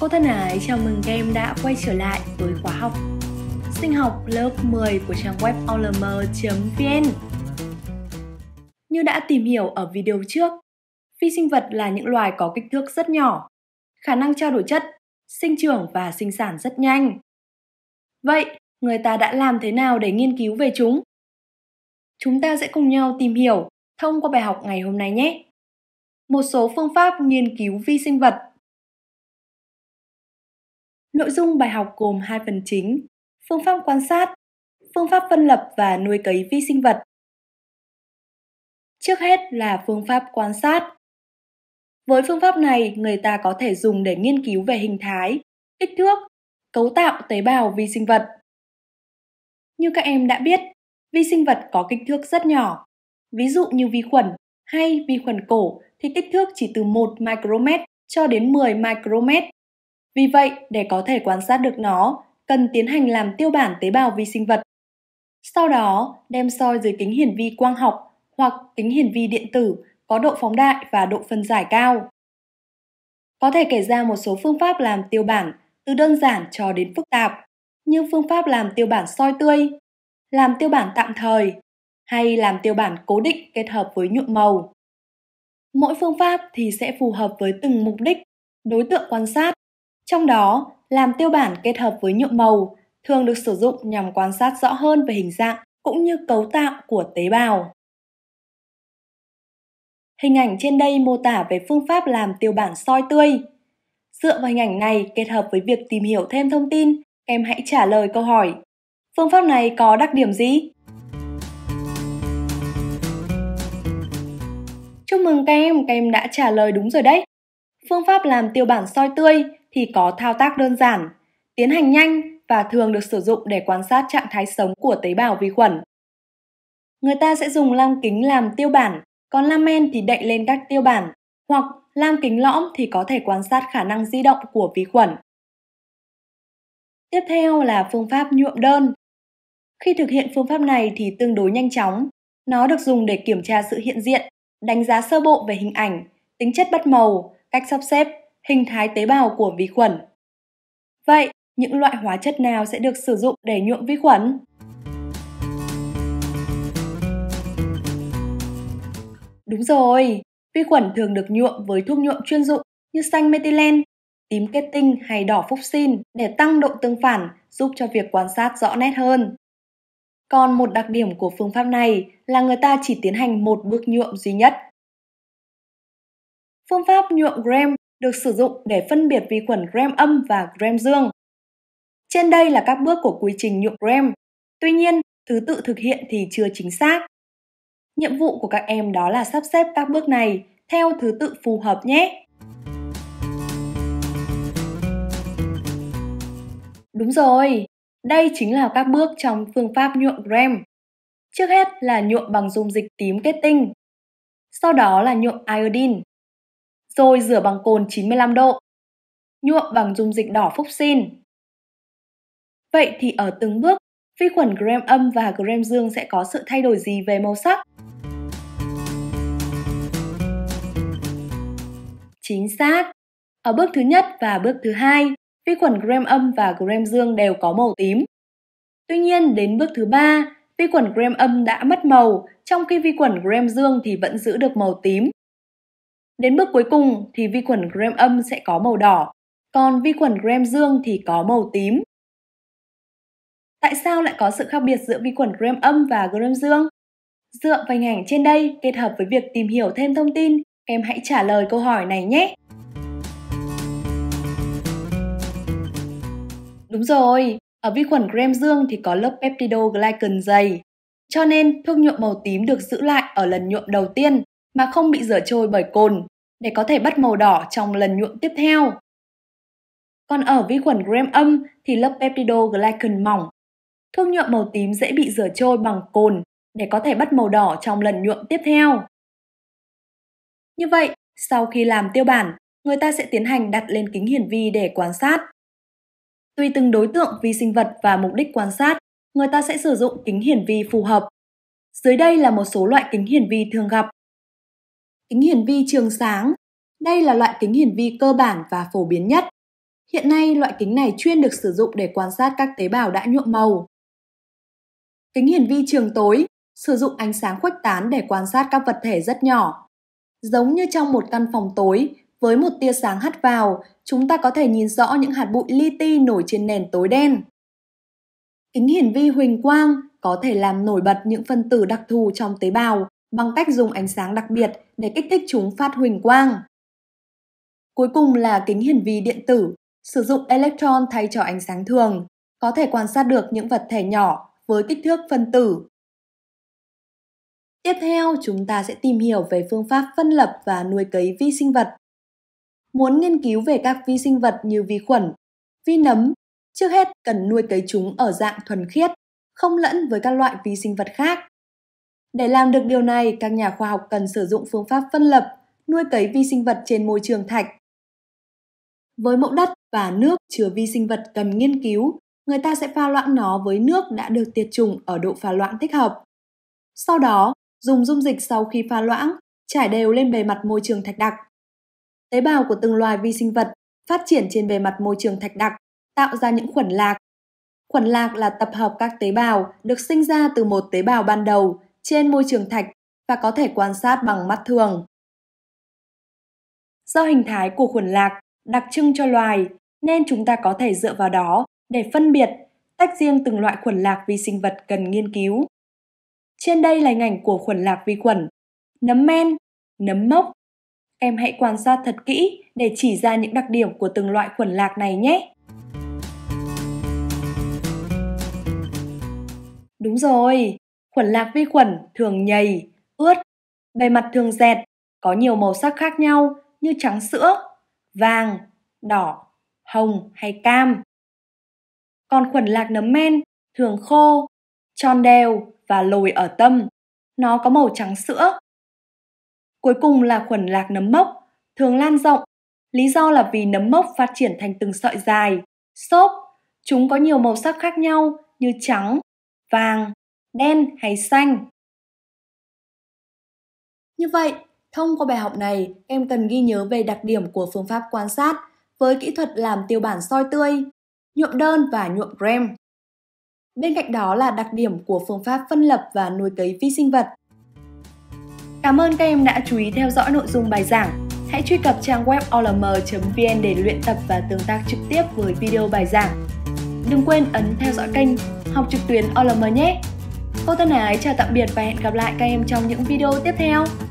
Cô thân ái, chào mừng các em đã quay trở lại với khóa học Sinh học lớp 10 của trang web olm.vn Như đã tìm hiểu ở video trước, phi sinh vật là những loài có kích thước rất nhỏ, khả năng trao đổi chất, sinh trưởng và sinh sản rất nhanh. Vậy, người ta đã làm thế nào để nghiên cứu về chúng? Chúng ta sẽ cùng nhau tìm hiểu thông qua bài học ngày hôm nay nhé. Một số phương pháp nghiên cứu vi sinh vật Nội dung bài học gồm hai phần chính, phương pháp quan sát, phương pháp phân lập và nuôi cấy vi sinh vật. Trước hết là phương pháp quan sát. Với phương pháp này, người ta có thể dùng để nghiên cứu về hình thái, kích thước, cấu tạo tế bào vi sinh vật. Như các em đã biết, vi sinh vật có kích thước rất nhỏ. Ví dụ như vi khuẩn hay vi khuẩn cổ thì kích thước chỉ từ 1 micromet cho đến 10 micromet. Vì vậy, để có thể quan sát được nó, cần tiến hành làm tiêu bản tế bào vi sinh vật. Sau đó, đem soi dưới kính hiển vi quang học hoặc kính hiển vi điện tử có độ phóng đại và độ phân giải cao. Có thể kể ra một số phương pháp làm tiêu bản từ đơn giản cho đến phức tạp, như phương pháp làm tiêu bản soi tươi, làm tiêu bản tạm thời hay làm tiêu bản cố định kết hợp với nhuộm màu. Mỗi phương pháp thì sẽ phù hợp với từng mục đích, đối tượng quan sát trong đó, làm tiêu bản kết hợp với nhuộm màu thường được sử dụng nhằm quan sát rõ hơn về hình dạng cũng như cấu tạo của tế bào. Hình ảnh trên đây mô tả về phương pháp làm tiêu bản soi tươi. Dựa vào hình ảnh này kết hợp với việc tìm hiểu thêm thông tin, em hãy trả lời câu hỏi. Phương pháp này có đặc điểm gì? Chúc mừng các em, các em đã trả lời đúng rồi đấy. Phương pháp làm tiêu bản soi tươi thì có thao tác đơn giản, tiến hành nhanh và thường được sử dụng để quan sát trạng thái sống của tế bào vi khuẩn. Người ta sẽ dùng lam kính làm tiêu bản, còn lam men thì đậy lên các tiêu bản, hoặc lam kính lõm thì có thể quan sát khả năng di động của vi khuẩn. Tiếp theo là phương pháp nhuộm đơn. Khi thực hiện phương pháp này thì tương đối nhanh chóng. Nó được dùng để kiểm tra sự hiện diện, đánh giá sơ bộ về hình ảnh, tính chất bắt màu, cách sắp xếp hình thái tế bào của vi khuẩn. Vậy, những loại hóa chất nào sẽ được sử dụng để nhuộm vi khuẩn? Đúng rồi, vi khuẩn thường được nhuộm với thuốc nhuộm chuyên dụng như xanh methylene, tím kết tinh hay đỏ phúc xin để tăng độ tương phản, giúp cho việc quan sát rõ nét hơn. Còn một đặc điểm của phương pháp này là người ta chỉ tiến hành một bước nhuộm duy nhất. Phương pháp nhuộm Gram được sử dụng để phân biệt vi khuẩn gram âm và gram dương. Trên đây là các bước của quy trình nhuộm gram. Tuy nhiên, thứ tự thực hiện thì chưa chính xác. Nhiệm vụ của các em đó là sắp xếp các bước này theo thứ tự phù hợp nhé. Đúng rồi, đây chính là các bước trong phương pháp nhuộm gram. Trước hết là nhuộm bằng dung dịch tím kết tinh, sau đó là nhuộm iodine rồi rửa bằng cồn 95 độ. Nhuộm bằng dung dịch đỏ phúc xin. Vậy thì ở từng bước, vi khuẩn gram âm và gram dương sẽ có sự thay đổi gì về màu sắc? Chính xác! Ở bước thứ nhất và bước thứ hai, vi khuẩn gram âm và gram dương đều có màu tím. Tuy nhiên, đến bước thứ ba, vi khuẩn gram âm đã mất màu, trong khi vi khuẩn gram dương thì vẫn giữ được màu tím. Đến bước cuối cùng thì vi khuẩn gram âm sẽ có màu đỏ, còn vi khuẩn gram dương thì có màu tím. Tại sao lại có sự khác biệt giữa vi khuẩn gram âm và gram dương? Dựa vào hình ảnh trên đây kết hợp với việc tìm hiểu thêm thông tin, em hãy trả lời câu hỏi này nhé. Đúng rồi, ở vi khuẩn gram dương thì có lớp peptidoglycan dày, cho nên thuốc nhuộm màu tím được giữ lại ở lần nhuộm đầu tiên mà không bị rửa trôi bởi cồn để có thể bắt màu đỏ trong lần nhuộm tiếp theo. Còn ở vi khuẩn gram âm thì lớp peptidoglycan mỏng. Thuốc nhuộm màu tím dễ bị rửa trôi bằng cồn để có thể bắt màu đỏ trong lần nhuộm tiếp theo. Như vậy, sau khi làm tiêu bản, người ta sẽ tiến hành đặt lên kính hiển vi để quan sát. Tùy từng đối tượng vi sinh vật và mục đích quan sát, người ta sẽ sử dụng kính hiển vi phù hợp. Dưới đây là một số loại kính hiển vi thường gặp Kính hiển vi trường sáng. Đây là loại kính hiển vi cơ bản và phổ biến nhất. Hiện nay, loại kính này chuyên được sử dụng để quan sát các tế bào đã nhuộm màu. Kính hiển vi trường tối sử dụng ánh sáng khuếch tán để quan sát các vật thể rất nhỏ. Giống như trong một căn phòng tối, với một tia sáng hắt vào, chúng ta có thể nhìn rõ những hạt bụi li ti nổi trên nền tối đen. Kính hiển vi huỳnh quang có thể làm nổi bật những phân tử đặc thù trong tế bào, bằng cách dùng ánh sáng đặc biệt để kích thích chúng phát huỳnh quang. Cuối cùng là kính hiển vi điện tử, sử dụng electron thay cho ánh sáng thường, có thể quan sát được những vật thể nhỏ với kích thước phân tử. Tiếp theo, chúng ta sẽ tìm hiểu về phương pháp phân lập và nuôi cấy vi sinh vật. Muốn nghiên cứu về các vi sinh vật như vi khuẩn, vi nấm, trước hết cần nuôi cấy chúng ở dạng thuần khiết, không lẫn với các loại vi sinh vật khác. Để làm được điều này, các nhà khoa học cần sử dụng phương pháp phân lập, nuôi cấy vi sinh vật trên môi trường thạch. Với mẫu đất và nước chứa vi sinh vật cần nghiên cứu, người ta sẽ pha loãng nó với nước đã được tiệt trùng ở độ pha loãng thích hợp. Sau đó, dùng dung dịch sau khi pha loãng, trải đều lên bề mặt môi trường thạch đặc. Tế bào của từng loài vi sinh vật phát triển trên bề mặt môi trường thạch đặc, tạo ra những khuẩn lạc. Khuẩn lạc là tập hợp các tế bào được sinh ra từ một tế bào ban đầu trên môi trường thạch và có thể quan sát bằng mắt thường. Do hình thái của khuẩn lạc đặc trưng cho loài, nên chúng ta có thể dựa vào đó để phân biệt, tách riêng từng loại khuẩn lạc vi sinh vật cần nghiên cứu. Trên đây là hình ảnh của khuẩn lạc vi khuẩn, nấm men, nấm mốc. Em hãy quan sát thật kỹ để chỉ ra những đặc điểm của từng loại khuẩn lạc này nhé. Đúng rồi, Khuẩn lạc vi khuẩn thường nhầy, ướt, bề mặt thường dẹt, có nhiều màu sắc khác nhau như trắng sữa, vàng, đỏ, hồng hay cam. Còn khuẩn lạc nấm men thường khô, tròn đều và lồi ở tâm. Nó có màu trắng sữa. Cuối cùng là khuẩn lạc nấm mốc, thường lan rộng. Lý do là vì nấm mốc phát triển thành từng sợi dài, xốp. Chúng có nhiều màu sắc khác nhau như trắng, vàng, đen hay xanh. Như vậy, thông qua bài học này, em cần ghi nhớ về đặc điểm của phương pháp quan sát với kỹ thuật làm tiêu bản soi tươi, nhuộm đơn và nhuộm gram. Bên cạnh đó là đặc điểm của phương pháp phân lập và nuôi cấy vi sinh vật. Cảm ơn các em đã chú ý theo dõi nội dung bài giảng. Hãy truy cập trang web olm.vn để luyện tập và tương tác trực tiếp với video bài giảng. Đừng quên ấn theo dõi kênh Học trực tuyến OLM nhé! Cô thân ái chào tạm biệt và hẹn gặp lại các em trong những video tiếp theo.